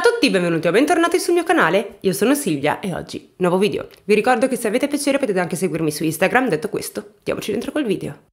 Ciao a tutti, benvenuti o bentornati sul mio canale, io sono Silvia e oggi nuovo video. Vi ricordo che se avete piacere potete anche seguirmi su Instagram, detto questo, diamoci dentro col video.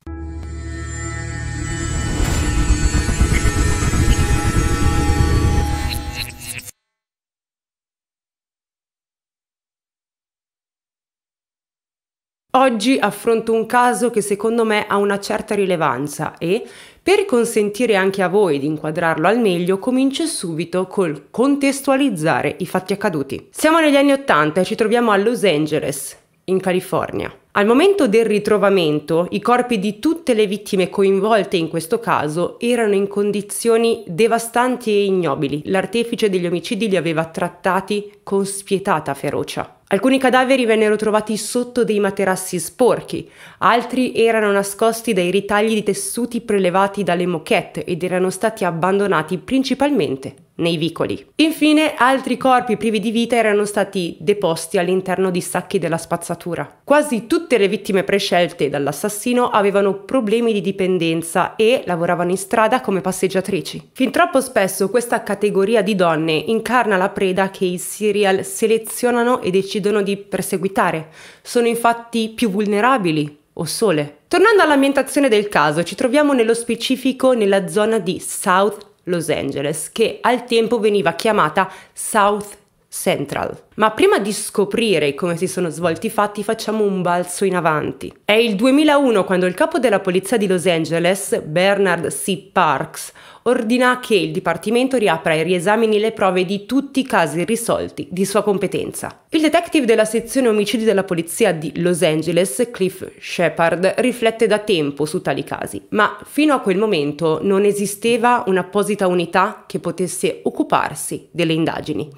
Oggi affronto un caso che secondo me ha una certa rilevanza e per consentire anche a voi di inquadrarlo al meglio, comincio subito col contestualizzare i fatti accaduti. Siamo negli anni 80 e ci troviamo a Los Angeles, in California. Al momento del ritrovamento, i corpi di tutte le vittime coinvolte in questo caso erano in condizioni devastanti e ignobili. L'artefice degli omicidi li aveva trattati con spietata ferocia. Alcuni cadaveri vennero trovati sotto dei materassi sporchi, altri erano nascosti dai ritagli di tessuti prelevati dalle moquette ed erano stati abbandonati principalmente nei vicoli. Infine, altri corpi privi di vita erano stati deposti all'interno di sacchi della spazzatura. Quasi tutti Tutte le vittime prescelte dall'assassino avevano problemi di dipendenza e lavoravano in strada come passeggiatrici. Fin troppo spesso questa categoria di donne incarna la preda che i serial selezionano e decidono di perseguitare. Sono infatti più vulnerabili o sole. Tornando all'ambientazione del caso, ci troviamo nello specifico nella zona di South Los Angeles, che al tempo veniva chiamata South Central. Ma prima di scoprire come si sono svolti i fatti facciamo un balzo in avanti. È il 2001 quando il capo della polizia di Los Angeles, Bernard C. Parks, ordina che il Dipartimento riapra e riesamini le prove di tutti i casi risolti di sua competenza. Il detective della sezione omicidi della polizia di Los Angeles, Cliff Shepard, riflette da tempo su tali casi, ma fino a quel momento non esisteva un'apposita unità che potesse occuparsi delle indagini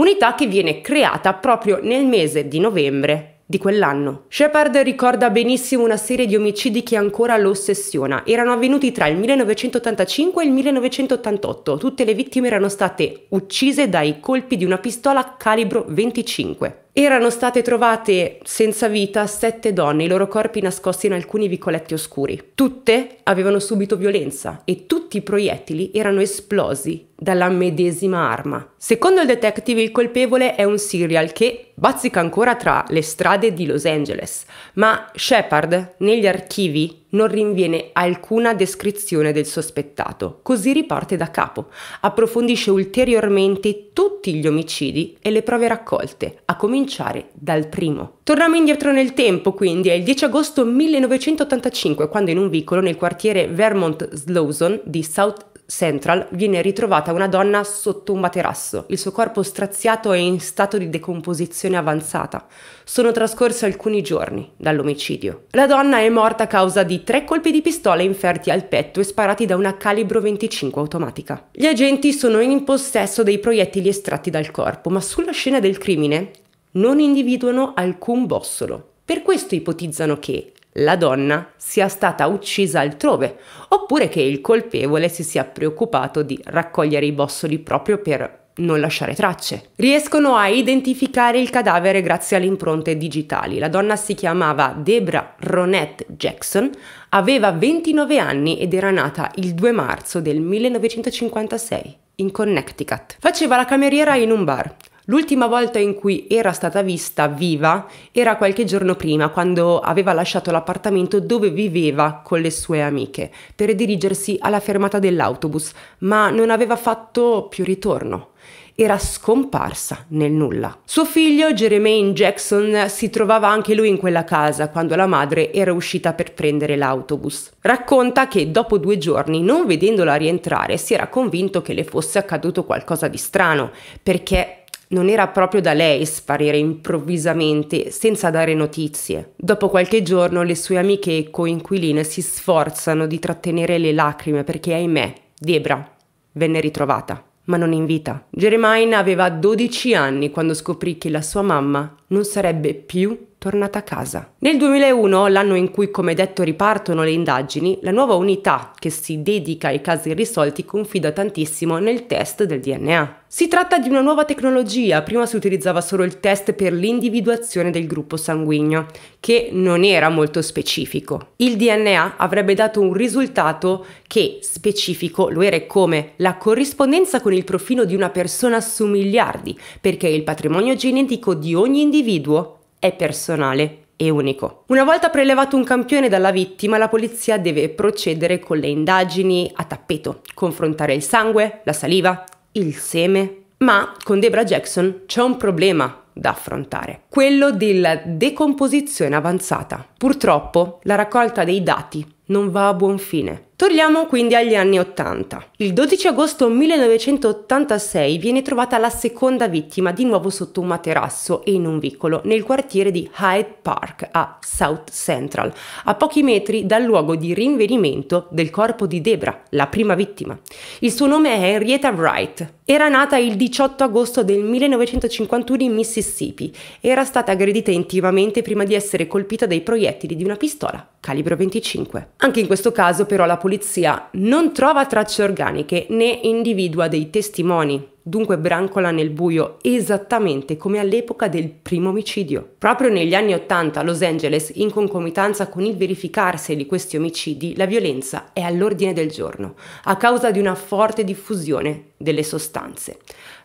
unità che viene creata proprio nel mese di novembre di quell'anno. Shepard ricorda benissimo una serie di omicidi che ancora lo ossessiona. Erano avvenuti tra il 1985 e il 1988. Tutte le vittime erano state uccise dai colpi di una pistola calibro 25 erano state trovate senza vita sette donne, i loro corpi nascosti in alcuni vicoletti oscuri. Tutte avevano subito violenza e tutti i proiettili erano esplosi dalla medesima arma. Secondo il detective il colpevole è un serial che bazzica ancora tra le strade di Los Angeles, ma Shepard negli archivi non rinviene alcuna descrizione del sospettato, così riparte da capo, approfondisce ulteriormente tutti gli omicidi e le prove raccolte, a cominciare dal primo. Torniamo indietro nel tempo, quindi è il 10 agosto 1985, quando in un vicolo nel quartiere Vermont Slauson di South Central viene ritrovata una donna sotto un materasso, il suo corpo straziato è in stato di decomposizione avanzata. Sono trascorsi alcuni giorni dall'omicidio. La donna è morta a causa di tre colpi di pistola inferti al petto e sparati da una calibro 25 automatica. Gli agenti sono in possesso dei proiettili estratti dal corpo, ma sulla scena del crimine non individuano alcun bossolo. Per questo ipotizzano che la donna sia stata uccisa altrove, oppure che il colpevole si sia preoccupato di raccogliere i bossoli proprio per non lasciare tracce. Riescono a identificare il cadavere grazie alle impronte digitali. La donna si chiamava Debra Ronette Jackson, aveva 29 anni ed era nata il 2 marzo del 1956 in Connecticut. Faceva la cameriera in un bar. L'ultima volta in cui era stata vista viva era qualche giorno prima, quando aveva lasciato l'appartamento dove viveva con le sue amiche per dirigersi alla fermata dell'autobus, ma non aveva fatto più ritorno. Era scomparsa nel nulla. Suo figlio Jeremaine Jackson si trovava anche lui in quella casa quando la madre era uscita per prendere l'autobus. Racconta che dopo due giorni, non vedendola rientrare, si era convinto che le fosse accaduto qualcosa di strano, perché non era proprio da lei sparire improvvisamente senza dare notizie. Dopo qualche giorno le sue amiche e coinquiline si sforzano di trattenere le lacrime perché, ahimè, Debra venne ritrovata, ma non in vita. Jeremiah aveva 12 anni quando scoprì che la sua mamma non sarebbe più tornata a casa. Nel 2001, l'anno in cui come detto ripartono le indagini, la nuova unità che si dedica ai casi irrisolti confida tantissimo nel test del DNA. Si tratta di una nuova tecnologia, prima si utilizzava solo il test per l'individuazione del gruppo sanguigno, che non era molto specifico. Il DNA avrebbe dato un risultato che specifico lo era come la corrispondenza con il profilo di una persona su miliardi, perché il patrimonio genetico di ogni individuo è personale e unico. Una volta prelevato un campione dalla vittima, la polizia deve procedere con le indagini a tappeto, confrontare il sangue, la saliva, il seme. Ma con Debra Jackson c'è un problema da affrontare, quello della decomposizione avanzata. Purtroppo la raccolta dei dati non va a buon fine. Torniamo quindi agli anni 80. Il 12 agosto 1986 viene trovata la seconda vittima di nuovo sotto un materasso e in un vicolo nel quartiere di Hyde Park a South Central, a pochi metri dal luogo di rinvenimento del corpo di Debra, la prima vittima. Il suo nome è Henrietta Wright. Era nata il 18 agosto del 1951 in Mississippi. Era stata aggredita intimamente prima di essere colpita dai proiettili di una pistola calibro 25. Anche in questo caso però la polizia non trova tracce organiche né individua dei testimoni, dunque brancola nel buio esattamente come all'epoca del primo omicidio. Proprio negli anni 80 a Los Angeles, in concomitanza con il verificarsi di questi omicidi, la violenza è all'ordine del giorno, a causa di una forte diffusione delle sostanze.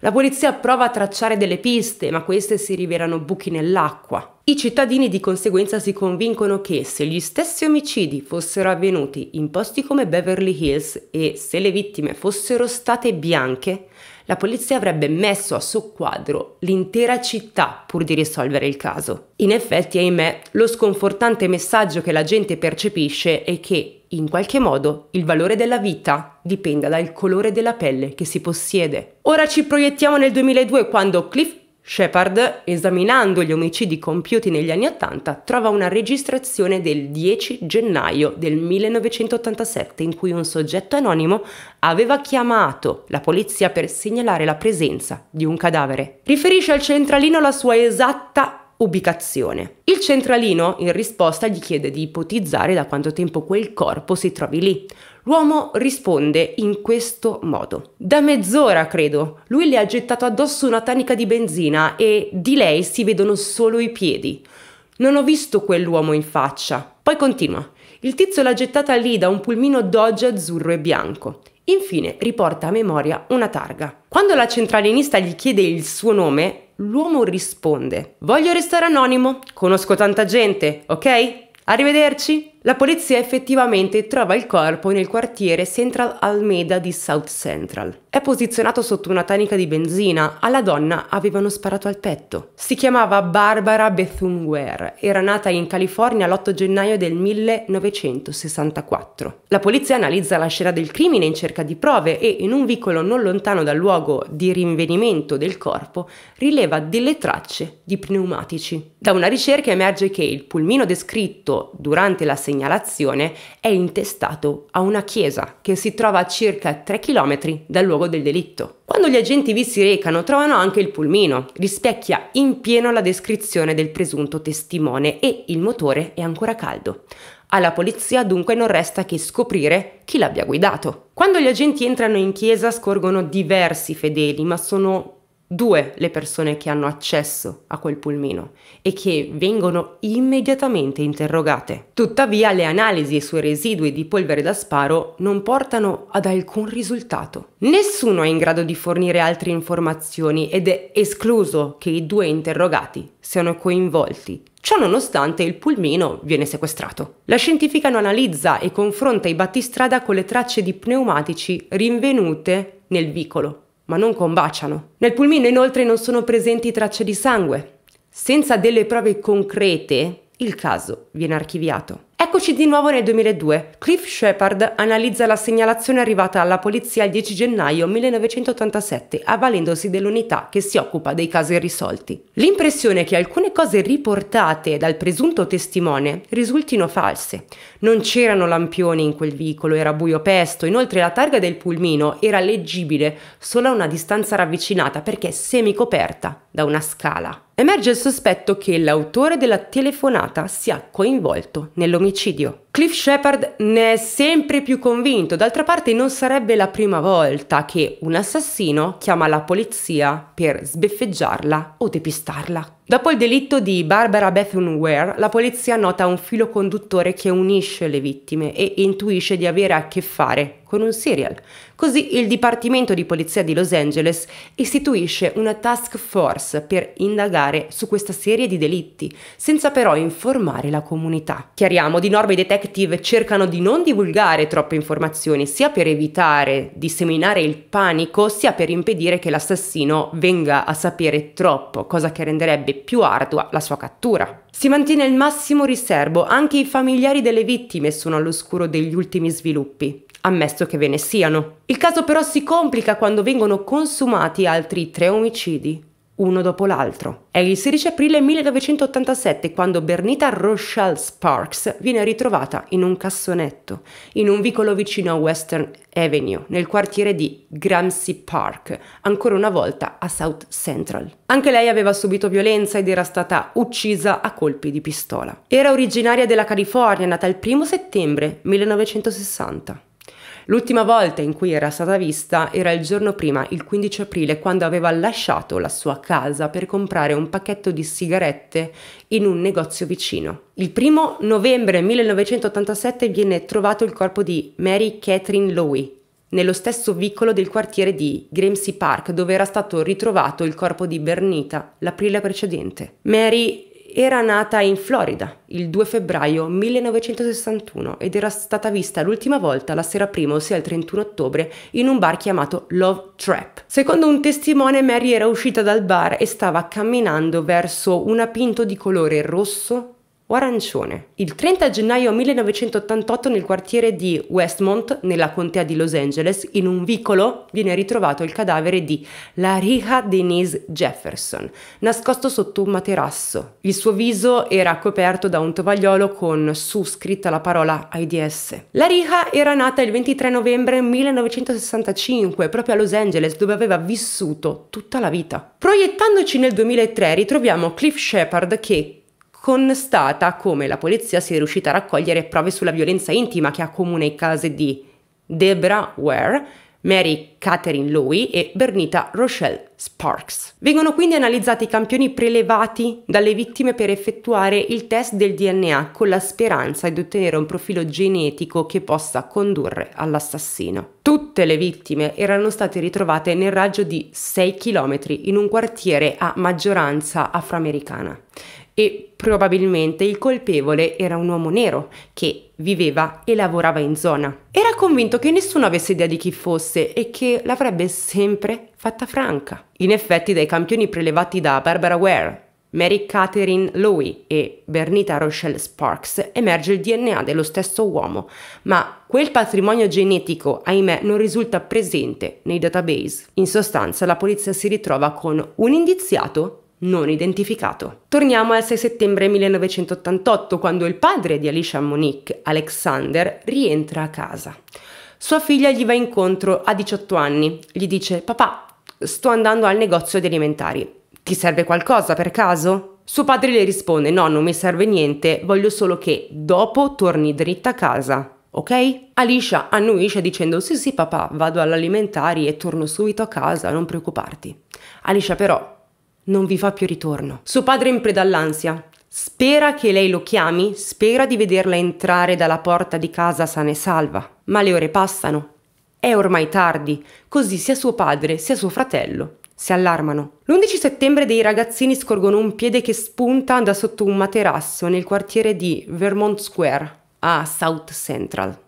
La polizia prova a tracciare delle piste, ma queste si rivelano buchi nell'acqua. I cittadini di conseguenza si convincono che se gli stessi omicidi fossero avvenuti in posti come Beverly Hills e se le vittime fossero state bianche, la polizia avrebbe messo a soqquadro l'intera città pur di risolvere il caso. In effetti, ahimè, lo sconfortante messaggio che la gente percepisce è che in qualche modo il valore della vita dipenda dal colore della pelle che si possiede. Ora ci proiettiamo nel 2002 quando Cliff Shepard, esaminando gli omicidi compiuti negli anni 80, trova una registrazione del 10 gennaio del 1987 in cui un soggetto anonimo aveva chiamato la polizia per segnalare la presenza di un cadavere. Riferisce al centralino la sua esatta ubicazione. Il centralino in risposta gli chiede di ipotizzare da quanto tempo quel corpo si trovi lì. L'uomo risponde in questo modo. Da mezz'ora, credo. Lui le ha gettato addosso una tanica di benzina e di lei si vedono solo i piedi. Non ho visto quell'uomo in faccia. Poi continua. Il tizio l'ha gettata lì da un pulmino Dodge azzurro e bianco. Infine riporta a memoria una targa. Quando la centralinista gli chiede il suo nome, l'uomo risponde: Voglio restare anonimo, conosco tanta gente, ok? Arrivederci! La polizia effettivamente trova il corpo nel quartiere Central Almeida di South Central. È posizionato sotto una tanica di benzina, alla donna avevano sparato al petto. Si chiamava Barbara Bethune Ware, era nata in California l'8 gennaio del 1964. La polizia analizza la scena del crimine in cerca di prove e in un vicolo non lontano dal luogo di rinvenimento del corpo rileva delle tracce di pneumatici. Da una ricerca emerge che il pulmino descritto durante la segnalazione segnalazione è intestato a una chiesa che si trova a circa 3 km dal luogo del delitto. Quando gli agenti vi si recano trovano anche il pulmino, rispecchia in pieno la descrizione del presunto testimone e il motore è ancora caldo. Alla polizia dunque non resta che scoprire chi l'abbia guidato. Quando gli agenti entrano in chiesa scorgono diversi fedeli, ma sono due le persone che hanno accesso a quel pulmino e che vengono immediatamente interrogate. Tuttavia le analisi sui residui di polvere da sparo non portano ad alcun risultato. Nessuno è in grado di fornire altre informazioni ed è escluso che i due interrogati siano coinvolti Ciò nonostante il pulmino viene sequestrato. La scientifica non analizza e confronta i battistrada con le tracce di pneumatici rinvenute nel vicolo ma non combaciano. Nel pulmino inoltre non sono presenti tracce di sangue. Senza delle prove concrete, il caso viene archiviato. Eccoci di nuovo nel 2002. Cliff Shepard analizza la segnalazione arrivata alla polizia il 10 gennaio 1987, avvalendosi dell'unità che si occupa dei casi irrisolti. L'impressione che alcune cose riportate dal presunto testimone risultino false. Non c'erano lampioni in quel vicolo, era buio pesto, inoltre la targa del pulmino era leggibile solo a una distanza ravvicinata perché semicoperta da una scala. Emerge il sospetto che l'autore della telefonata sia coinvolto nell'omicidio. Cliff Shepard ne è sempre più convinto, d'altra parte non sarebbe la prima volta che un assassino chiama la polizia per sbeffeggiarla o depistarla. Dopo il delitto di Barbara Bethune Ware, la polizia nota un filo conduttore che unisce le vittime e intuisce di avere a che fare con un serial, Così il Dipartimento di Polizia di Los Angeles istituisce una task force per indagare su questa serie di delitti, senza però informare la comunità. Chiariamo, di norma i detective cercano di non divulgare troppe informazioni, sia per evitare di seminare il panico, sia per impedire che l'assassino venga a sapere troppo, cosa che renderebbe più ardua la sua cattura. Si mantiene il massimo riservo, anche i familiari delle vittime sono all'oscuro degli ultimi sviluppi ammesso che ve ne siano. Il caso però si complica quando vengono consumati altri tre omicidi, uno dopo l'altro. È il 16 aprile 1987 quando Bernita Rochelle Sparks viene ritrovata in un cassonetto, in un vicolo vicino a Western Avenue, nel quartiere di Gramsci Park, ancora una volta a South Central. Anche lei aveva subito violenza ed era stata uccisa a colpi di pistola. Era originaria della California, nata il 1 settembre 1960. L'ultima volta in cui era stata vista era il giorno prima, il 15 aprile, quando aveva lasciato la sua casa per comprare un pacchetto di sigarette in un negozio vicino. Il primo novembre 1987 viene trovato il corpo di Mary Catherine Lowy, nello stesso vicolo del quartiere di Gramsci Park dove era stato ritrovato il corpo di Bernita l'aprile precedente. Mary era nata in Florida il 2 febbraio 1961 ed era stata vista l'ultima volta la sera prima, ossia il 31 ottobre, in un bar chiamato Love Trap. Secondo un testimone, Mary era uscita dal bar e stava camminando verso un apinto di colore rosso arancione. Il 30 gennaio 1988 nel quartiere di Westmont, nella contea di Los Angeles, in un vicolo viene ritrovato il cadavere di Larija Denise Jefferson, nascosto sotto un materasso. Il suo viso era coperto da un tovagliolo con su scritta la parola AIDS. Larija era nata il 23 novembre 1965 proprio a Los Angeles dove aveva vissuto tutta la vita. Proiettandoci nel 2003 ritroviamo Cliff Shepard che connstata come la polizia sia riuscita a raccogliere prove sulla violenza intima che accomuna i casi di Debra Ware, Mary Catherine Lowy e Bernita Rochelle Sparks. Vengono quindi analizzati i campioni prelevati dalle vittime per effettuare il test del DNA con la speranza di ottenere un profilo genetico che possa condurre all'assassino. Tutte le vittime erano state ritrovate nel raggio di 6 km in un quartiere a maggioranza afroamericana e probabilmente il colpevole era un uomo nero che viveva e lavorava in zona. Era convinto che nessuno avesse idea di chi fosse e che l'avrebbe sempre fatta franca. In effetti dai campioni prelevati da Barbara Ware, Mary Catherine Lowy e Bernita Rochelle Sparks emerge il DNA dello stesso uomo, ma quel patrimonio genetico, ahimè, non risulta presente nei database. In sostanza, la polizia si ritrova con un indiziato non identificato. Torniamo al 6 settembre 1988, quando il padre di Alicia Monique, Alexander, rientra a casa. Sua figlia gli va incontro a 18 anni, gli dice papà, sto andando al negozio di alimentari, ti serve qualcosa per caso? Suo padre le risponde no, non mi serve niente, voglio solo che dopo torni dritta a casa ok? Alicia annuisce dicendo sì sì papà, vado all'alimentari e torno subito a casa, non preoccuparti. Alicia però non vi fa più ritorno. Suo padre in preda all'ansia. Spera che lei lo chiami, spera di vederla entrare dalla porta di casa sana e salva. Ma le ore passano. È ormai tardi, così sia suo padre sia suo fratello si allarmano. L'11 settembre dei ragazzini scorgono un piede che spunta da sotto un materasso nel quartiere di Vermont Square a South Central.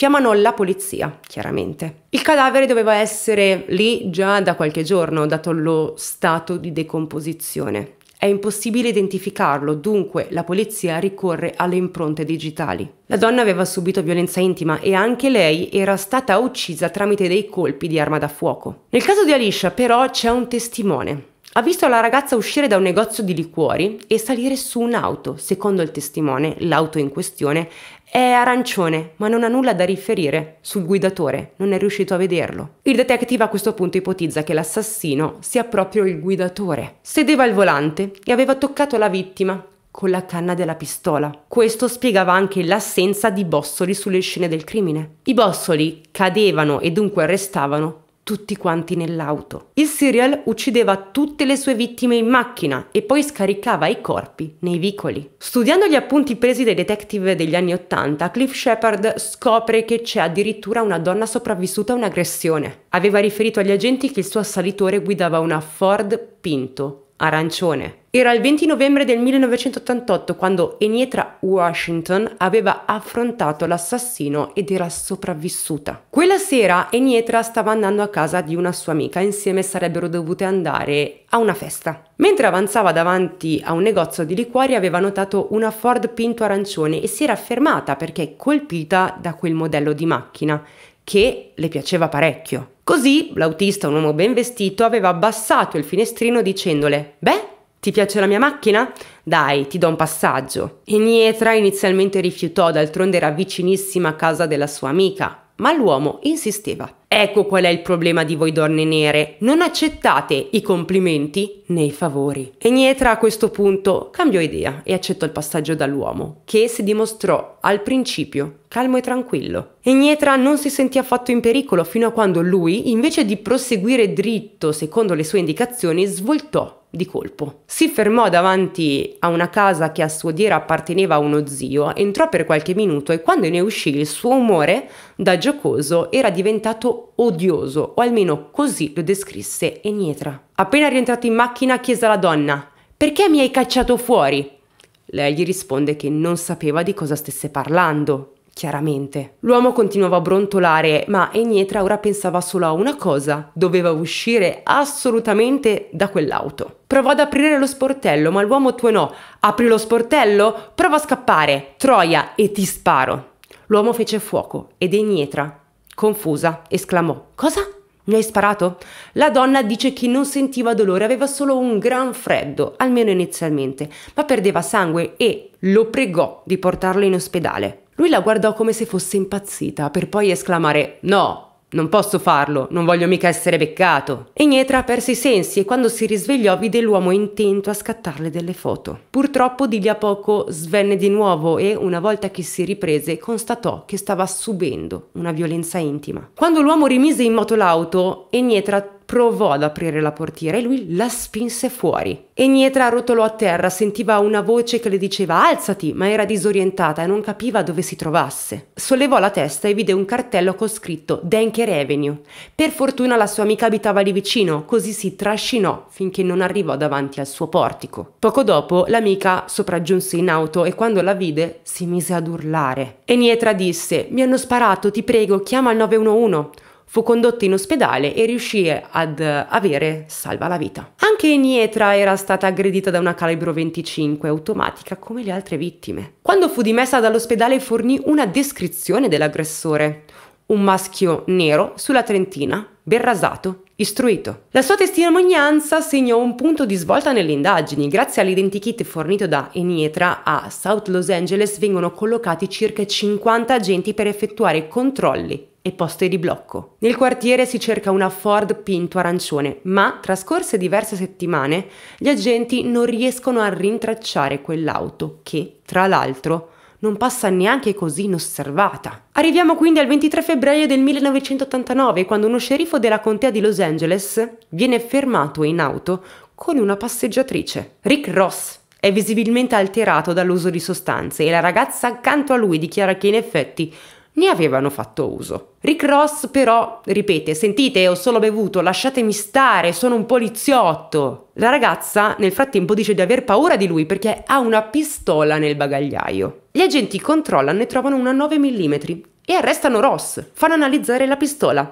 Chiamano la polizia, chiaramente. Il cadavere doveva essere lì già da qualche giorno, dato lo stato di decomposizione. È impossibile identificarlo, dunque la polizia ricorre alle impronte digitali. La donna aveva subito violenza intima e anche lei era stata uccisa tramite dei colpi di arma da fuoco. Nel caso di Alicia però c'è un testimone, ha visto la ragazza uscire da un negozio di liquori e salire su un'auto. Secondo il testimone, l'auto in questione è arancione, ma non ha nulla da riferire sul guidatore, non è riuscito a vederlo. Il detective a questo punto ipotizza che l'assassino sia proprio il guidatore. Sedeva al volante e aveva toccato la vittima con la canna della pistola. Questo spiegava anche l'assenza di bossoli sulle scene del crimine. I bossoli cadevano e dunque restavano tutti quanti nell'auto. Il serial uccideva tutte le sue vittime in macchina e poi scaricava i corpi nei vicoli. Studiando gli appunti presi dai detective degli anni Ottanta, Cliff Shepard scopre che c'è addirittura una donna sopravvissuta a un'aggressione. Aveva riferito agli agenti che il suo assalitore guidava una Ford Pinto arancione. Era il 20 novembre del 1988 quando Enietra Washington aveva affrontato l'assassino ed era sopravvissuta. Quella sera Enietra stava andando a casa di una sua amica, insieme sarebbero dovute andare a una festa. Mentre avanzava davanti a un negozio di liquori aveva notato una Ford Pinto arancione e si era fermata perché colpita da quel modello di macchina che le piaceva parecchio. Così l'autista, un uomo ben vestito, aveva abbassato il finestrino dicendole Beh, ti piace la mia macchina? Dai, ti do un passaggio. E Nietra inizialmente rifiutò, d'altronde era vicinissima a casa della sua amica, ma l'uomo insisteva. Ecco qual è il problema di voi donne nere. Non accettate i complimenti né i favori. E Nietra a questo punto cambiò idea e accettò il passaggio dall'uomo, che si dimostrò al principio calmo e tranquillo. E Nietra non si sentì affatto in pericolo fino a quando lui, invece di proseguire dritto secondo le sue indicazioni, svoltò di colpo. Si fermò davanti a una casa che a suo dire apparteneva a uno zio, entrò per qualche minuto e quando ne uscì il suo umore da giocoso era diventato odioso, o almeno così lo descrisse Enietra. Appena rientrato in macchina chiese alla donna «Perché mi hai cacciato fuori?» Lei gli risponde che non sapeva di cosa stesse parlando, chiaramente. L'uomo continuava a brontolare, ma Enietra ora pensava solo a una cosa, doveva uscire assolutamente da quell'auto. Provò ad aprire lo sportello, ma l'uomo tuonò, apri lo sportello, prova a scappare, troia e ti sparo. L'uomo fece fuoco ed Enietra, Confusa, esclamò: Cosa? Mi hai sparato? La donna dice che non sentiva dolore, aveva solo un gran freddo, almeno inizialmente, ma perdeva sangue e lo pregò di portarlo in ospedale. Lui la guardò come se fosse impazzita, per poi esclamare: No, non posso farlo, non voglio mica essere beccato. E Nietra perse i sensi e quando si risvegliò vide l'uomo intento a scattarle delle foto. Purtroppo di lì a poco svenne di nuovo e, una volta che si riprese, constatò che stava subendo una violenza intima. Quando l'uomo rimise in moto l'auto, Enietra provò ad aprire la portiera e lui la spinse fuori. E Nietra rotolò a terra, sentiva una voce che le diceva alzati, ma era disorientata e non capiva dove si trovasse. Sollevò la testa e vide un cartello con scritto Denker Avenue. Per fortuna la sua amica abitava lì vicino, così si trascinò finché non arrivò davanti al suo portico. Poco dopo l'amica sopraggiunse in auto e quando la vide si mise ad urlare. E Nietra disse: Mi hanno sparato, ti prego, chiama il 911. Fu condotta in ospedale e riuscì ad avere salva la vita. Anche Inietra era stata aggredita da una calibro 25 automatica come le altre vittime. Quando fu dimessa dall'ospedale fornì una descrizione dell'aggressore. Un maschio nero sulla trentina, ben rasato, istruito. La sua testimonianza segnò un punto di svolta nelle indagini. Grazie all'identikit fornito da Enietra a South Los Angeles vengono collocati circa 50 agenti per effettuare controlli e poste di blocco. Nel quartiere si cerca una Ford Pinto arancione, ma trascorse diverse settimane gli agenti non riescono a rintracciare quell'auto che, tra l'altro, non passa neanche così inosservata. Arriviamo quindi al 23 febbraio del 1989, quando uno sceriffo della contea di Los Angeles viene fermato in auto con una passeggiatrice. Rick Ross è visibilmente alterato dall'uso di sostanze e la ragazza accanto a lui dichiara che in effetti ne avevano fatto uso. Rick Ross però ripete, sentite, ho solo bevuto, lasciatemi stare, sono un poliziotto. La ragazza nel frattempo dice di aver paura di lui perché ha una pistola nel bagagliaio. Gli agenti controllano e trovano una 9 mm e arrestano Ross, fanno analizzare la pistola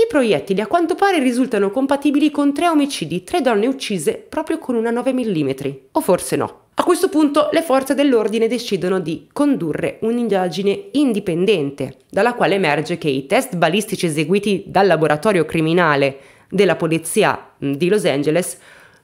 i proiettili a quanto pare risultano compatibili con tre omicidi, tre donne uccise proprio con una 9 mm. O forse no. A questo punto le forze dell'ordine decidono di condurre un'indagine indipendente, dalla quale emerge che i test balistici eseguiti dal laboratorio criminale della polizia di Los Angeles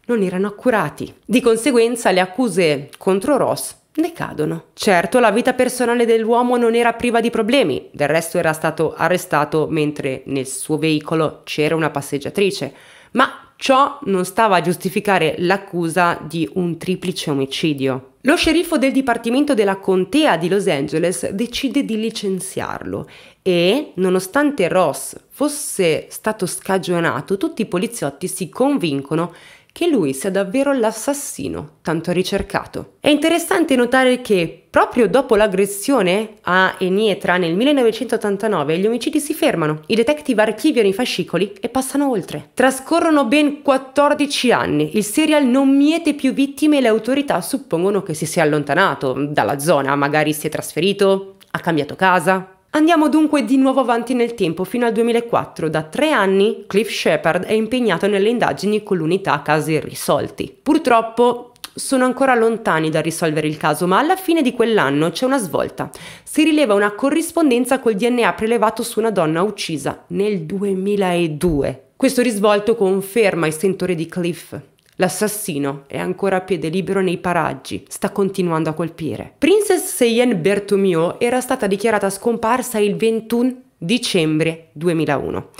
non erano accurati. Di conseguenza le accuse contro Ross ne cadono. Certo, la vita personale dell'uomo non era priva di problemi, del resto era stato arrestato mentre nel suo veicolo c'era una passeggiatrice, ma ciò non stava a giustificare l'accusa di un triplice omicidio. Lo sceriffo del Dipartimento della Contea di Los Angeles decide di licenziarlo e, nonostante Ross fosse stato scagionato, tutti i poliziotti si convincono che lui sia davvero l'assassino tanto ricercato. È interessante notare che proprio dopo l'aggressione a Enietra nel 1989 gli omicidi si fermano, i detective archiviano i fascicoli e passano oltre. Trascorrono ben 14 anni, il serial non miete più vittime e le autorità suppongono che si sia allontanato dalla zona, magari si è trasferito, ha cambiato casa, Andiamo dunque di nuovo avanti nel tempo fino al 2004. Da tre anni Cliff Shepard è impegnato nelle indagini con l'unità casi irrisolti. Purtroppo sono ancora lontani da risolvere il caso, ma alla fine di quell'anno c'è una svolta. Si rileva una corrispondenza col DNA prelevato su una donna uccisa nel 2002. Questo risvolto conferma il sentore di Cliff. L'assassino è ancora a piede libero nei paraggi, sta continuando a colpire. Princess Seyen Bertomio era stata dichiarata scomparsa il 21 dicembre 2001.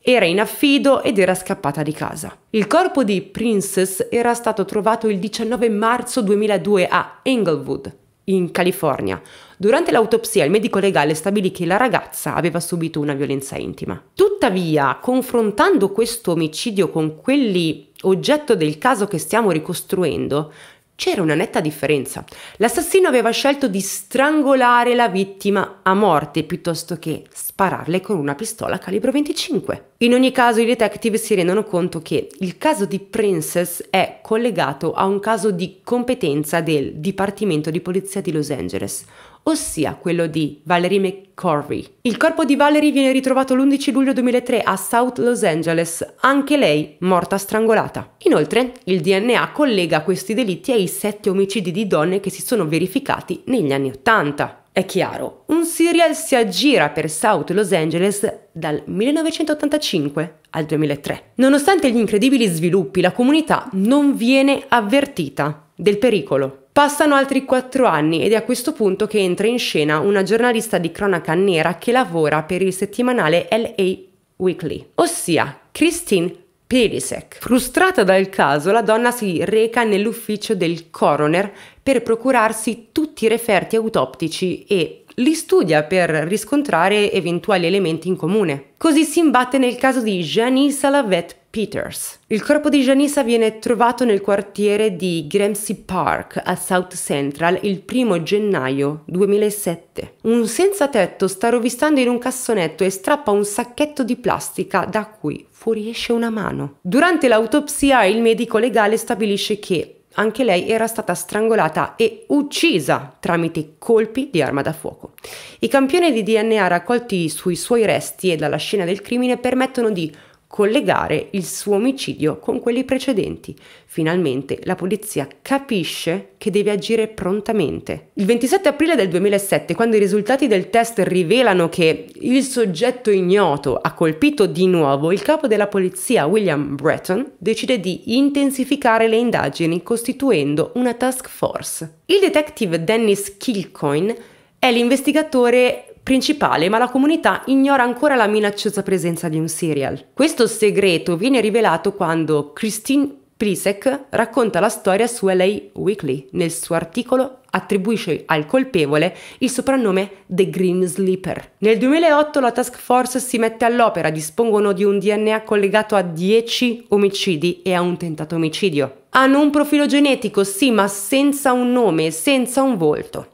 Era in affido ed era scappata di casa. Il corpo di Princess era stato trovato il 19 marzo 2002 a Englewood, in California. Durante l'autopsia il medico legale stabilì che la ragazza aveva subito una violenza intima. Tuttavia, confrontando questo omicidio con quelli oggetto del caso che stiamo ricostruendo, c'era una netta differenza. L'assassino aveva scelto di strangolare la vittima a morte piuttosto che spararle con una pistola calibro 25. In ogni caso i detective si rendono conto che il caso di Princess è collegato a un caso di competenza del Dipartimento di Polizia di Los Angeles, ossia quello di Valerie McCorvey. Il corpo di Valerie viene ritrovato l'11 luglio 2003 a South Los Angeles, anche lei morta strangolata. Inoltre, il DNA collega questi delitti ai sette omicidi di donne che si sono verificati negli anni Ottanta. È chiaro, un serial si aggira per South Los Angeles dal 1985 al 2003. Nonostante gli incredibili sviluppi, la comunità non viene avvertita del pericolo. Passano altri quattro anni ed è a questo punto che entra in scena una giornalista di cronaca nera che lavora per il settimanale LA Weekly, ossia Christine Pirisek. Frustrata dal caso, la donna si reca nell'ufficio del coroner per procurarsi tutti i referti autoptici e li studia per riscontrare eventuali elementi in comune. Così si imbatte nel caso di Janice Lavette Peters. Il corpo di Janissa viene trovato nel quartiere di Gramsci Park a South Central il 1 gennaio 2007. Un senza tetto sta rovistando in un cassonetto e strappa un sacchetto di plastica da cui fuoriesce una mano. Durante l'autopsia il medico legale stabilisce che anche lei era stata strangolata e uccisa tramite colpi di arma da fuoco. I campioni di DNA raccolti sui suoi resti e dalla scena del crimine permettono di collegare il suo omicidio con quelli precedenti. Finalmente la polizia capisce che deve agire prontamente. Il 27 aprile del 2007, quando i risultati del test rivelano che il soggetto ignoto ha colpito di nuovo, il capo della polizia William Breton decide di intensificare le indagini costituendo una task force. Il detective Dennis Kilcoin è l'investigatore principale, ma la comunità ignora ancora la minacciosa presenza di un serial. Questo segreto viene rivelato quando Christine Plisek racconta la storia su LA Weekly. Nel suo articolo attribuisce al colpevole il soprannome The Green Sleeper. Nel 2008 la task force si mette all'opera, dispongono di un DNA collegato a 10 omicidi e a un tentato omicidio. Hanno un profilo genetico, sì, ma senza un nome, senza un volto.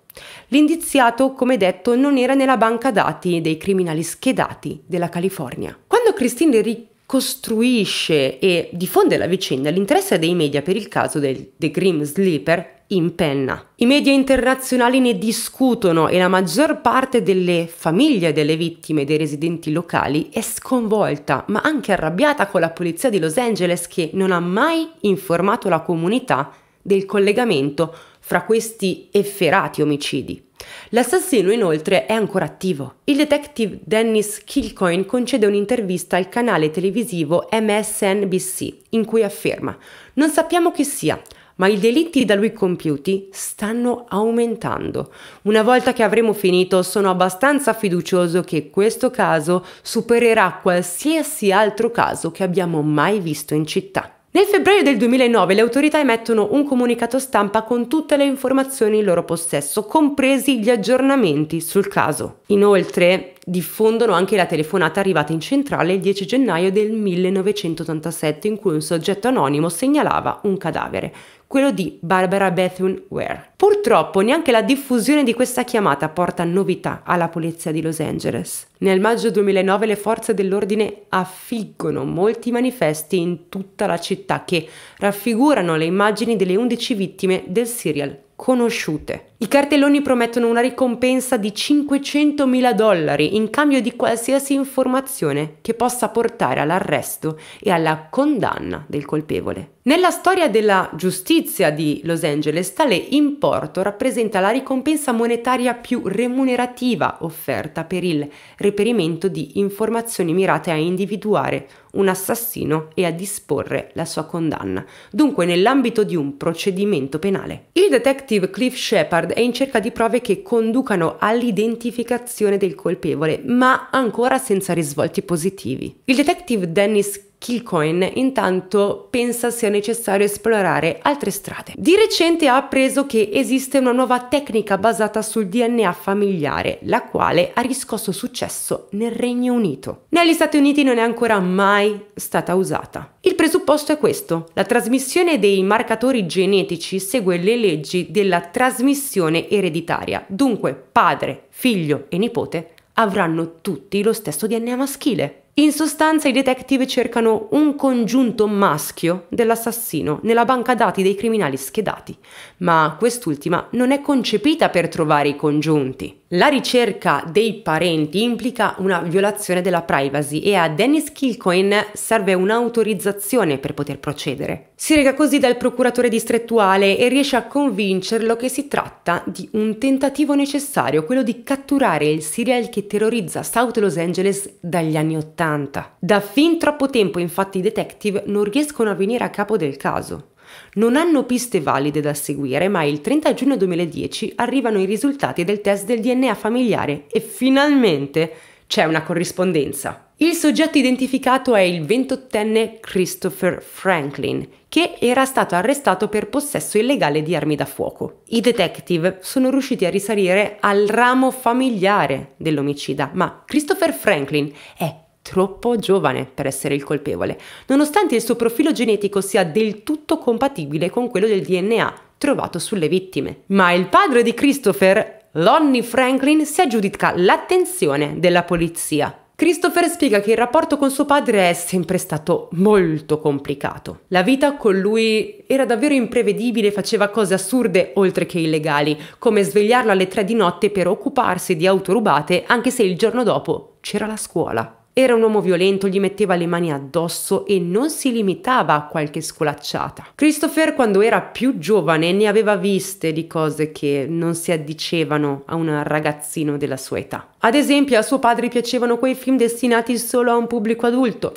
L'indiziato, come detto, non era nella banca dati dei criminali schedati della California. Quando Christine Ricci costruisce e diffonde la vicenda, l'interesse dei media per il caso del The Grim Sleeper impenna. I media internazionali ne discutono e la maggior parte delle famiglie delle vittime e dei residenti locali è sconvolta, ma anche arrabbiata con la polizia di Los Angeles che non ha mai informato la comunità del collegamento fra questi efferati omicidi. L'assassino inoltre è ancora attivo. Il detective Dennis Kilcoin concede un'intervista al canale televisivo MSNBC in cui afferma Non sappiamo chi sia, ma i delitti da lui compiuti stanno aumentando. Una volta che avremo finito sono abbastanza fiducioso che questo caso supererà qualsiasi altro caso che abbiamo mai visto in città. Nel febbraio del 2009 le autorità emettono un comunicato stampa con tutte le informazioni in loro possesso, compresi gli aggiornamenti sul caso. Inoltre diffondono anche la telefonata arrivata in centrale il 10 gennaio del 1987 in cui un soggetto anonimo segnalava un cadavere quello di Barbara Bethune Ware. Purtroppo neanche la diffusione di questa chiamata porta novità alla polizia di Los Angeles. Nel maggio 2009 le forze dell'ordine affiggono molti manifesti in tutta la città che raffigurano le immagini delle 11 vittime del serial conosciute. I cartelloni promettono una ricompensa di 500.000 dollari in cambio di qualsiasi informazione che possa portare all'arresto e alla condanna del colpevole. Nella storia della giustizia di Los Angeles tale importo rappresenta la ricompensa monetaria più remunerativa offerta per il reperimento di informazioni mirate a individuare un assassino e a disporre la sua condanna, dunque nell'ambito di un procedimento penale. Il detective Cliff Shepard è in cerca di prove che conducano all'identificazione del colpevole, ma ancora senza risvolti positivi. Il detective Dennis Kilcoin intanto pensa sia necessario esplorare altre strade. Di recente ha appreso che esiste una nuova tecnica basata sul DNA familiare, la quale ha riscosso successo nel Regno Unito. Negli Stati Uniti non è ancora mai stata usata. Il presupposto è questo, la trasmissione dei marcatori genetici segue le leggi della trasmissione ereditaria, dunque padre, figlio e nipote avranno tutti lo stesso DNA maschile. In sostanza i detective cercano un congiunto maschio dell'assassino nella banca dati dei criminali schedati, ma quest'ultima non è concepita per trovare i congiunti. La ricerca dei parenti implica una violazione della privacy e a Dennis Kilcoin serve un'autorizzazione per poter procedere. Si rega così dal procuratore distrettuale e riesce a convincerlo che si tratta di un tentativo necessario, quello di catturare il serial che terrorizza South Los Angeles dagli anni Ottanta. Da fin troppo tempo infatti i detective non riescono a venire a capo del caso non hanno piste valide da seguire, ma il 30 giugno 2010 arrivano i risultati del test del DNA familiare e finalmente c'è una corrispondenza. Il soggetto identificato è il 28enne Christopher Franklin, che era stato arrestato per possesso illegale di armi da fuoco. I detective sono riusciti a risalire al ramo familiare dell'omicida, ma Christopher Franklin è troppo giovane per essere il colpevole, nonostante il suo profilo genetico sia del tutto compatibile con quello del DNA trovato sulle vittime. Ma il padre di Christopher, Lonnie Franklin, si aggiudica l'attenzione della polizia. Christopher spiega che il rapporto con suo padre è sempre stato molto complicato. La vita con lui era davvero imprevedibile, faceva cose assurde oltre che illegali, come svegliarlo alle tre di notte per occuparsi di auto rubate anche se il giorno dopo c'era la scuola. Era un uomo violento, gli metteva le mani addosso e non si limitava a qualche scolacciata. Christopher quando era più giovane ne aveva viste di cose che non si addicevano a un ragazzino della sua età. Ad esempio a suo padre piacevano quei film destinati solo a un pubblico adulto,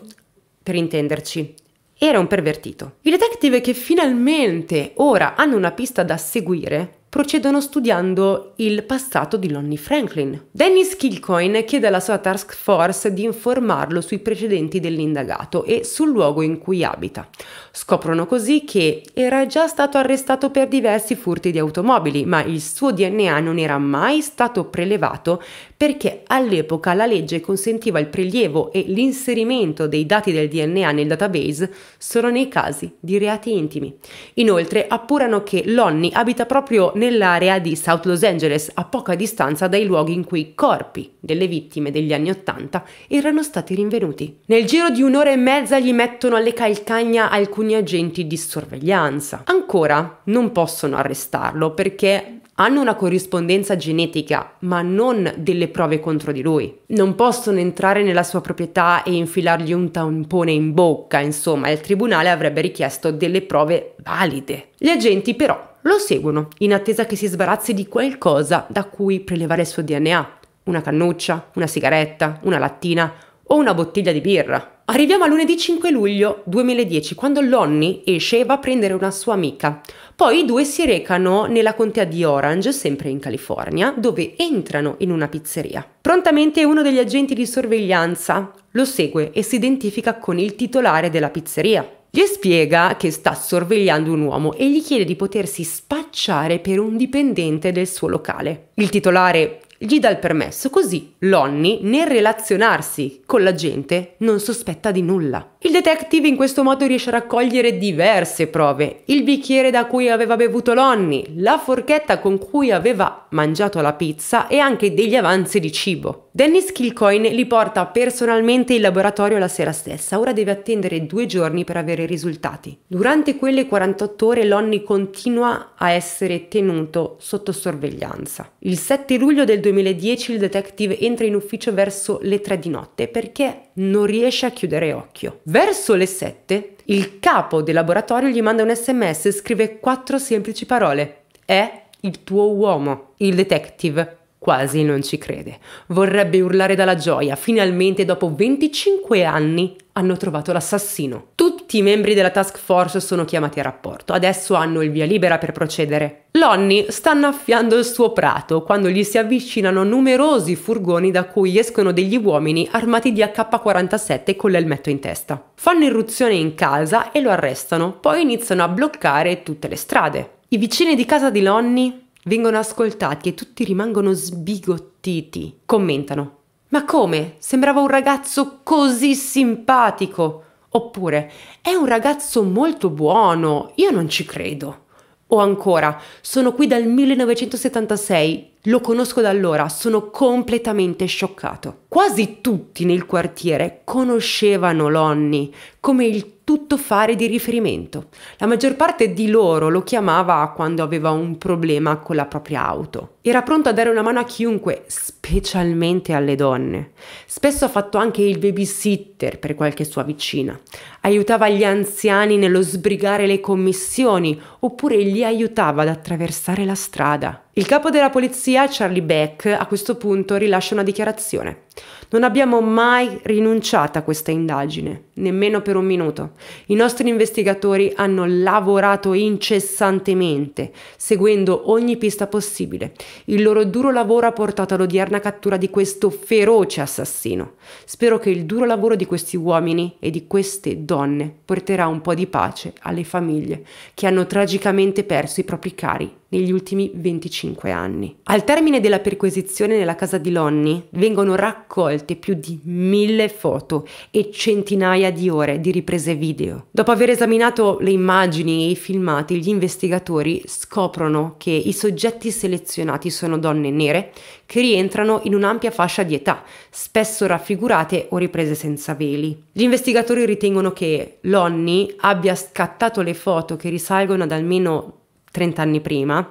per intenderci, era un pervertito. I detective che finalmente ora hanno una pista da seguire procedono studiando il passato di Lonnie Franklin. Dennis Kilcoin chiede alla sua task force di informarlo sui precedenti dell'indagato e sul luogo in cui abita. Scoprono così che era già stato arrestato per diversi furti di automobili, ma il suo DNA non era mai stato prelevato perché all'epoca la legge consentiva il prelievo e l'inserimento dei dati del DNA nel database solo nei casi di reati intimi. Inoltre appurano che Lonnie abita proprio nell'area di South Los Angeles, a poca distanza dai luoghi in cui i corpi delle vittime degli anni Ottanta erano stati rinvenuti. Nel giro di un'ora e mezza gli mettono alle calcagna alcuni agenti di sorveglianza. Ancora non possono arrestarlo perché hanno una corrispondenza genetica, ma non delle prove contro di lui. Non possono entrare nella sua proprietà e infilargli un tampone in bocca, insomma, il tribunale avrebbe richiesto delle prove valide. Gli agenti però lo seguono, in attesa che si sbarazzi di qualcosa da cui prelevare il suo DNA. Una cannuccia, una sigaretta, una lattina, o una bottiglia di birra. Arriviamo a lunedì 5 luglio 2010, quando Lonnie esce e va a prendere una sua amica. Poi i due si recano nella contea di Orange, sempre in California, dove entrano in una pizzeria. Prontamente uno degli agenti di sorveglianza lo segue e si identifica con il titolare della pizzeria. Gli spiega che sta sorvegliando un uomo e gli chiede di potersi spacciare per un dipendente del suo locale. Il titolare gli dà il permesso, così Lonnie nel relazionarsi con la gente non sospetta di nulla. Il detective in questo modo riesce a raccogliere diverse prove, il bicchiere da cui aveva bevuto Lonnie, la forchetta con cui aveva mangiato la pizza e anche degli avanzi di cibo. Dennis Kilcoin li porta personalmente in laboratorio la sera stessa, ora deve attendere due giorni per avere i risultati. Durante quelle 48 ore Lonnie continua a essere tenuto sotto sorveglianza. Il 7 luglio del 2010 il detective entra in ufficio verso le 3 di notte perché non riesce a chiudere occhio. Verso le 7 il capo del laboratorio gli manda un sms e scrive quattro semplici parole. È il tuo uomo. Il detective quasi non ci crede. Vorrebbe urlare dalla gioia. Finalmente, dopo 25 anni, hanno trovato l'assassino. Tutti i membri della task force sono chiamati a rapporto. Adesso hanno il via libera per procedere. Lonnie sta annaffiando il suo prato quando gli si avvicinano numerosi furgoni da cui escono degli uomini armati di AK-47 con l'elmetto in testa. Fanno irruzione in casa e lo arrestano, poi iniziano a bloccare tutte le strade. I vicini di casa di Lonnie vengono ascoltati e tutti rimangono sbigottiti. Commentano. Ma come? Sembrava un ragazzo così simpatico. Oppure, è un ragazzo molto buono, io non ci credo. O ancora, sono qui dal 1976, lo conosco da allora, sono completamente scioccato. Quasi tutti nel quartiere conoscevano Lonnie come il tuttofare di riferimento. La maggior parte di loro lo chiamava quando aveva un problema con la propria auto. Era pronto a dare una mano a chiunque, specialmente alle donne. Spesso ha fatto anche il babysitter per qualche sua vicina. Aiutava gli anziani nello sbrigare le commissioni oppure li aiutava ad attraversare la strada. Il capo della polizia, Charlie Beck, a questo punto rilascia una dichiarazione. Non abbiamo mai rinunciato a questa indagine nemmeno per un minuto. I nostri investigatori hanno lavorato incessantemente, seguendo ogni pista possibile. Il loro duro lavoro ha portato all'odierna cattura di questo feroce assassino. Spero che il duro lavoro di questi uomini e di queste donne porterà un po' di pace alle famiglie che hanno tragicamente perso i propri cari negli ultimi 25 anni. Al termine della perquisizione nella casa di Lonnie vengono raccolte più di mille foto e centinaia migliaia di ore di riprese video. Dopo aver esaminato le immagini e i filmati, gli investigatori scoprono che i soggetti selezionati sono donne nere che rientrano in un'ampia fascia di età, spesso raffigurate o riprese senza veli. Gli investigatori ritengono che Lonnie abbia scattato le foto che risalgono ad almeno 30 anni prima,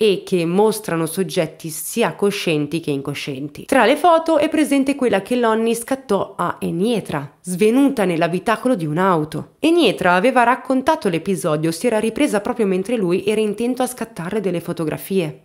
e che mostrano soggetti sia coscienti che incoscienti. Tra le foto è presente quella che Lonnie scattò a Enietra, svenuta nell'abitacolo di un'auto. Enietra aveva raccontato l'episodio, si era ripresa proprio mentre lui era intento a scattare delle fotografie.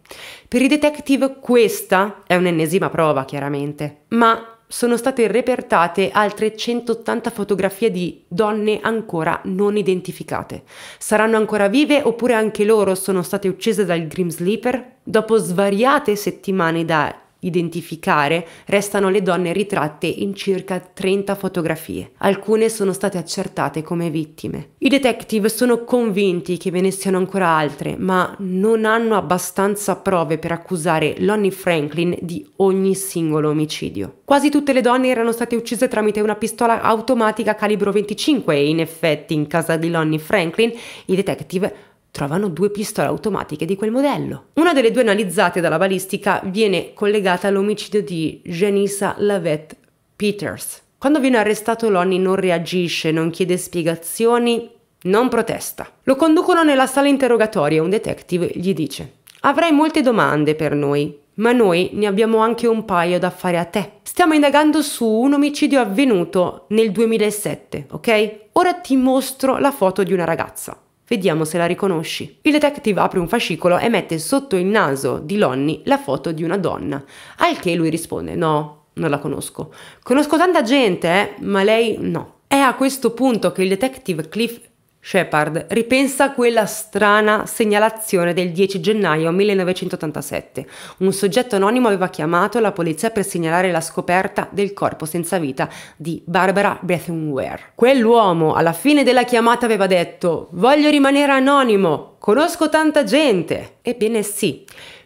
Per i detective questa è un'ennesima prova, chiaramente. Ma sono state repertate altre 180 fotografie di donne ancora non identificate. Saranno ancora vive oppure anche loro sono state uccise dal Grim Sleeper? Dopo svariate settimane da identificare restano le donne ritratte in circa 30 fotografie. Alcune sono state accertate come vittime. I detective sono convinti che ve ne siano ancora altre, ma non hanno abbastanza prove per accusare Lonnie Franklin di ogni singolo omicidio. Quasi tutte le donne erano state uccise tramite una pistola automatica calibro 25 e in effetti in casa di Lonnie Franklin i detective trovano due pistole automatiche di quel modello. Una delle due analizzate dalla balistica viene collegata all'omicidio di Janissa Lavette Peters. Quando viene arrestato Lonnie non reagisce, non chiede spiegazioni, non protesta. Lo conducono nella sala interrogatoria e un detective gli dice Avrai molte domande per noi, ma noi ne abbiamo anche un paio da fare a te. Stiamo indagando su un omicidio avvenuto nel 2007, ok? Ora ti mostro la foto di una ragazza. Vediamo se la riconosci. Il detective apre un fascicolo e mette sotto il naso di Lonnie la foto di una donna, al che lui risponde no, non la conosco. Conosco tanta gente, eh, ma lei no. È a questo punto che il detective Cliff Shepard ripensa a quella strana segnalazione del 10 gennaio 1987. Un soggetto anonimo aveva chiamato la polizia per segnalare la scoperta del corpo senza vita di Barbara Breathenware. Quell'uomo alla fine della chiamata aveva detto: Voglio rimanere anonimo, conosco tanta gente. Ebbene sì.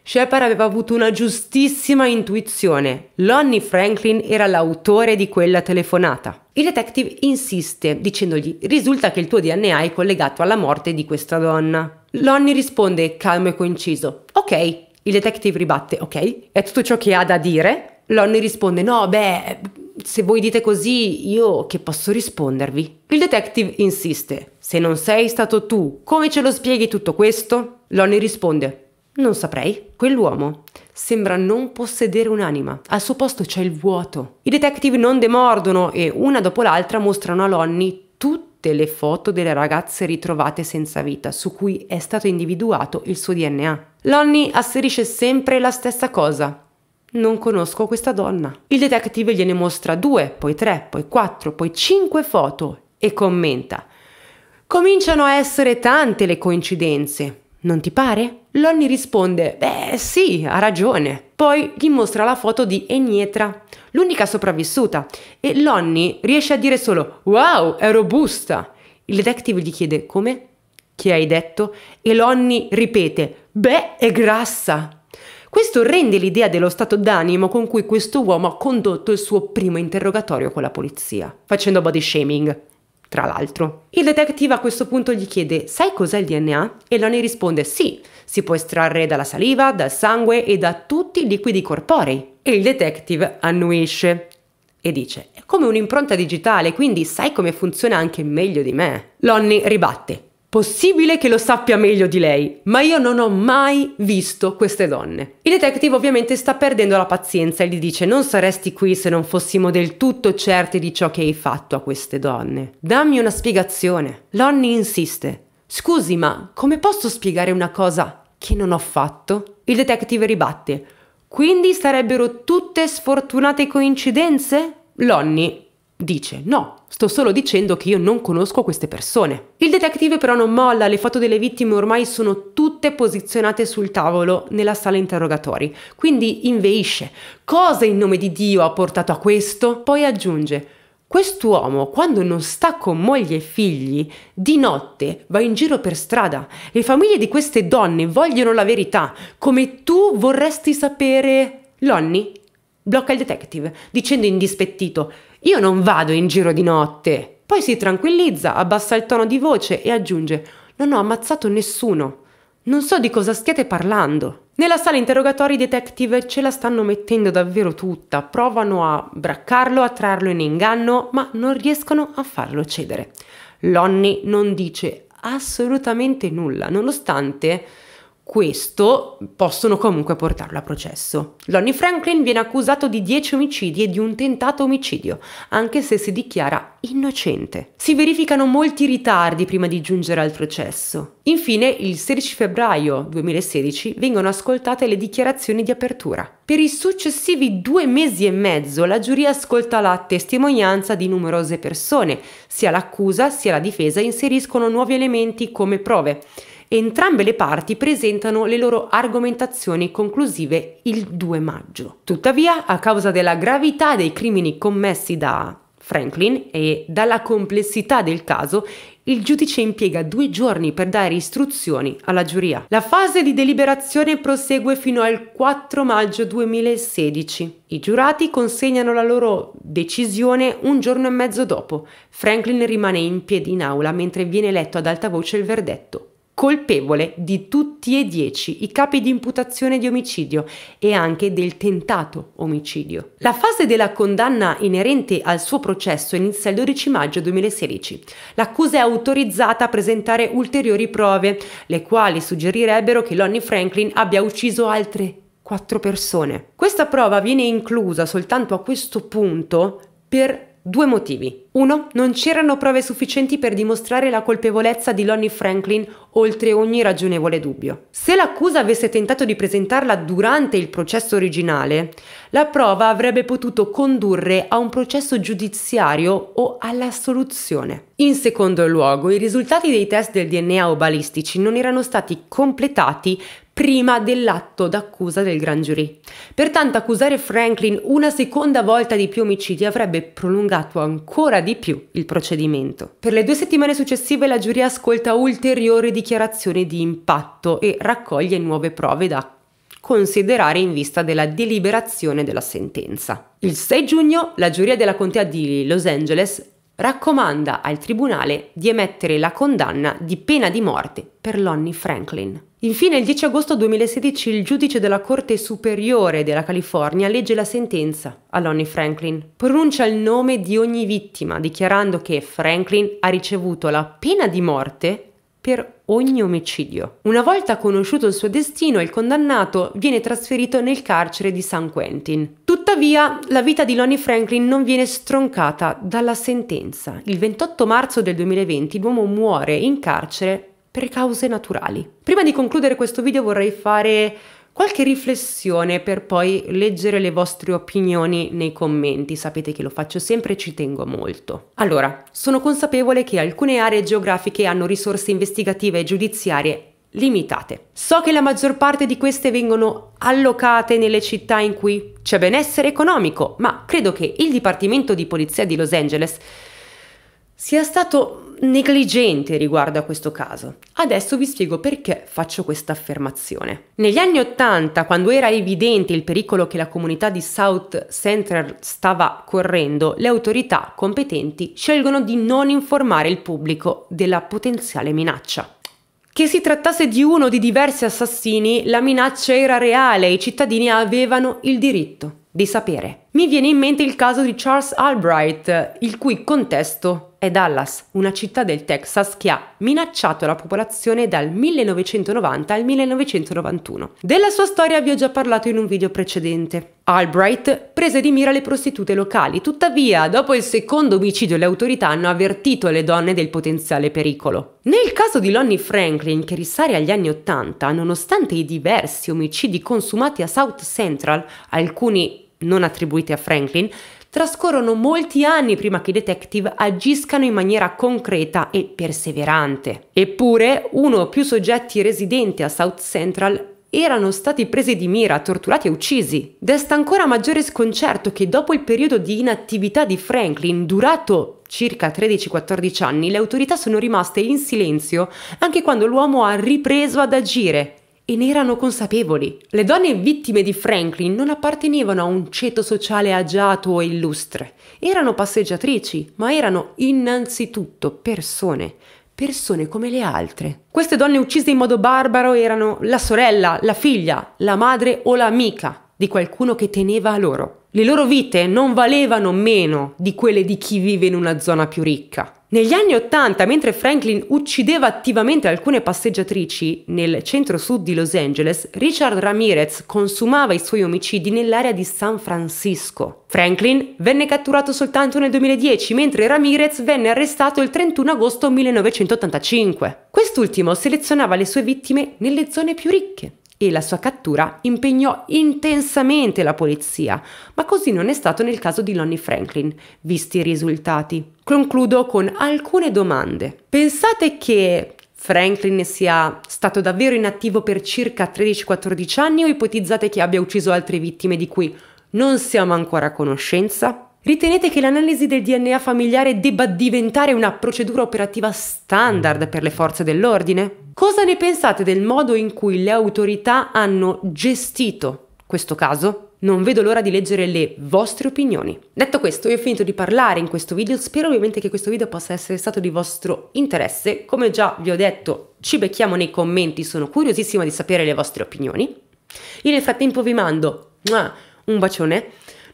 Shepard aveva avuto una giustissima intuizione. Lonnie Franklin era l'autore di quella telefonata. Il detective insiste dicendogli risulta che il tuo DNA è collegato alla morte di questa donna. Lonnie risponde calmo e conciso. Ok. Il detective ribatte ok. È tutto ciò che ha da dire? Lonnie risponde no, beh, se voi dite così, io che posso rispondervi? Il detective insiste. Se non sei stato tu, come ce lo spieghi tutto questo? Lonnie risponde. Non saprei. Quell'uomo sembra non possedere un'anima. Al suo posto c'è il vuoto. I detective non demordono e una dopo l'altra mostrano a Lonnie tutte le foto delle ragazze ritrovate senza vita su cui è stato individuato il suo DNA. Lonnie asserisce sempre la stessa cosa. Non conosco questa donna. Il detective gliene mostra due, poi tre, poi quattro, poi cinque foto e commenta. Cominciano a essere tante le coincidenze, non ti pare? Lonnie risponde, beh sì, ha ragione. Poi gli mostra la foto di Enietra, l'unica sopravvissuta, e Lonnie riesce a dire solo, wow, è robusta. Il detective gli chiede, come? Che hai detto? E Lonnie ripete, beh, è grassa. Questo rende l'idea dello stato d'animo con cui questo uomo ha condotto il suo primo interrogatorio con la polizia, facendo body shaming tra l'altro. Il detective a questo punto gli chiede: Sai cos'è il DNA? E Lonnie risponde: Sì, si può estrarre dalla saliva, dal sangue e da tutti i liquidi corporei. E il detective annuisce e dice: È come un'impronta digitale, quindi sai come funziona anche meglio di me. Lonnie ribatte: Possibile che lo sappia meglio di lei, ma io non ho mai visto queste donne. Il detective ovviamente sta perdendo la pazienza e gli dice non saresti qui se non fossimo del tutto certi di ciò che hai fatto a queste donne. Dammi una spiegazione. Lonnie insiste. Scusi, ma come posso spiegare una cosa che non ho fatto? Il detective ribatte. Quindi sarebbero tutte sfortunate coincidenze? Lonnie Dice no, sto solo dicendo che io non conosco queste persone. Il detective però non molla, le foto delle vittime ormai sono tutte posizionate sul tavolo nella sala interrogatori, quindi inveisce. Cosa in nome di Dio ha portato a questo? Poi aggiunge Quest'uomo, quando non sta con moglie e figli, di notte va in giro per strada. Le famiglie di queste donne vogliono la verità, come tu vorresti sapere. Lonnie blocca il detective, dicendo indispettito: io non vado in giro di notte. Poi si tranquillizza, abbassa il tono di voce e aggiunge: Non ho ammazzato nessuno. Non so di cosa stiate parlando. Nella sala interrogatori i detective ce la stanno mettendo davvero tutta, provano a braccarlo, a trarlo in inganno, ma non riescono a farlo cedere. Lonnie non dice assolutamente nulla, nonostante questo possono comunque portarlo a processo. Lonnie Franklin viene accusato di 10 omicidi e di un tentato omicidio, anche se si dichiara innocente. Si verificano molti ritardi prima di giungere al processo. Infine, il 16 febbraio 2016 vengono ascoltate le dichiarazioni di apertura. Per i successivi due mesi e mezzo la giuria ascolta la testimonianza di numerose persone. Sia l'accusa sia la difesa inseriscono nuovi elementi come prove Entrambe le parti presentano le loro argomentazioni conclusive il 2 maggio. Tuttavia, a causa della gravità dei crimini commessi da Franklin e dalla complessità del caso, il giudice impiega due giorni per dare istruzioni alla giuria. La fase di deliberazione prosegue fino al 4 maggio 2016. I giurati consegnano la loro decisione un giorno e mezzo dopo. Franklin rimane in piedi in aula mentre viene letto ad alta voce il verdetto colpevole di tutti e dieci i capi di imputazione di omicidio e anche del tentato omicidio. La fase della condanna inerente al suo processo inizia il 12 maggio 2016. L'accusa è autorizzata a presentare ulteriori prove, le quali suggerirebbero che Lonnie Franklin abbia ucciso altre quattro persone. Questa prova viene inclusa soltanto a questo punto per Due motivi. Uno, non c'erano prove sufficienti per dimostrare la colpevolezza di Lonnie Franklin oltre ogni ragionevole dubbio. Se l'accusa avesse tentato di presentarla durante il processo originale, la prova avrebbe potuto condurre a un processo giudiziario o all'assoluzione. In secondo luogo, i risultati dei test del DNA o balistici non erano stati completati prima dell'atto d'accusa del Grand Jury. Pertanto accusare Franklin una seconda volta di più omicidi avrebbe prolungato ancora di più il procedimento. Per le due settimane successive la giuria ascolta ulteriori dichiarazioni di impatto e raccoglie nuove prove da considerare in vista della deliberazione della sentenza. Il 6 giugno la giuria della contea di Los Angeles raccomanda al tribunale di emettere la condanna di pena di morte per Lonnie Franklin. Infine, il 10 agosto 2016 il giudice della Corte Superiore della California legge la sentenza a Lonnie Franklin. Pronuncia il nome di ogni vittima, dichiarando che Franklin ha ricevuto la pena di morte per ogni omicidio. Una volta conosciuto il suo destino, il condannato viene trasferito nel carcere di San Quentin. Tuttavia, la vita di Lonnie Franklin non viene stroncata dalla sentenza. Il 28 marzo del 2020 l'uomo muore in carcere per cause naturali. Prima di concludere questo video vorrei fare qualche riflessione per poi leggere le vostre opinioni nei commenti, sapete che lo faccio sempre e ci tengo molto. Allora, sono consapevole che alcune aree geografiche hanno risorse investigative e giudiziarie limitate. So che la maggior parte di queste vengono allocate nelle città in cui c'è benessere economico, ma credo che il Dipartimento di Polizia di Los Angeles sia stato negligente riguardo a questo caso. Adesso vi spiego perché faccio questa affermazione. Negli anni Ottanta, quando era evidente il pericolo che la comunità di South Central stava correndo, le autorità competenti scelgono di non informare il pubblico della potenziale minaccia. Che si trattasse di uno di diversi assassini, la minaccia era reale e i cittadini avevano il diritto di sapere mi viene in mente il caso di Charles Albright, il cui contesto è Dallas, una città del Texas che ha minacciato la popolazione dal 1990 al 1991. Della sua storia vi ho già parlato in un video precedente. Albright prese di mira le prostitute locali, tuttavia dopo il secondo omicidio le autorità hanno avvertito le donne del potenziale pericolo. Nel caso di Lonnie Franklin, che risale agli anni 80, nonostante i diversi omicidi consumati a South Central, alcuni non attribuite a Franklin, trascorrono molti anni prima che i detective agiscano in maniera concreta e perseverante. Eppure, uno o più soggetti residenti a South Central erano stati presi di mira, torturati e uccisi. Desta ancora maggiore sconcerto che dopo il periodo di inattività di Franklin, durato circa 13-14 anni, le autorità sono rimaste in silenzio anche quando l'uomo ha ripreso ad agire, e ne erano consapevoli. Le donne vittime di Franklin non appartenevano a un ceto sociale agiato o illustre, erano passeggiatrici, ma erano innanzitutto persone, persone come le altre. Queste donne uccise in modo barbaro erano la sorella, la figlia, la madre o l'amica di qualcuno che teneva a loro. Le loro vite non valevano meno di quelle di chi vive in una zona più ricca. Negli anni Ottanta, mentre Franklin uccideva attivamente alcune passeggiatrici nel centro-sud di Los Angeles, Richard Ramirez consumava i suoi omicidi nell'area di San Francisco. Franklin venne catturato soltanto nel 2010, mentre Ramirez venne arrestato il 31 agosto 1985. Quest'ultimo selezionava le sue vittime nelle zone più ricche e la sua cattura impegnò intensamente la polizia, ma così non è stato nel caso di Lonnie Franklin, visti i risultati. Concludo con alcune domande. Pensate che Franklin sia stato davvero inattivo per circa 13-14 anni o ipotizzate che abbia ucciso altre vittime di cui non siamo ancora a conoscenza? Ritenete che l'analisi del DNA familiare debba diventare una procedura operativa standard per le forze dell'ordine? Cosa ne pensate del modo in cui le autorità hanno gestito questo caso? Non vedo l'ora di leggere le vostre opinioni. Detto questo, io ho finito di parlare in questo video, spero ovviamente che questo video possa essere stato di vostro interesse. Come già vi ho detto, ci becchiamo nei commenti, sono curiosissima di sapere le vostre opinioni. Io nel frattempo vi mando un bacione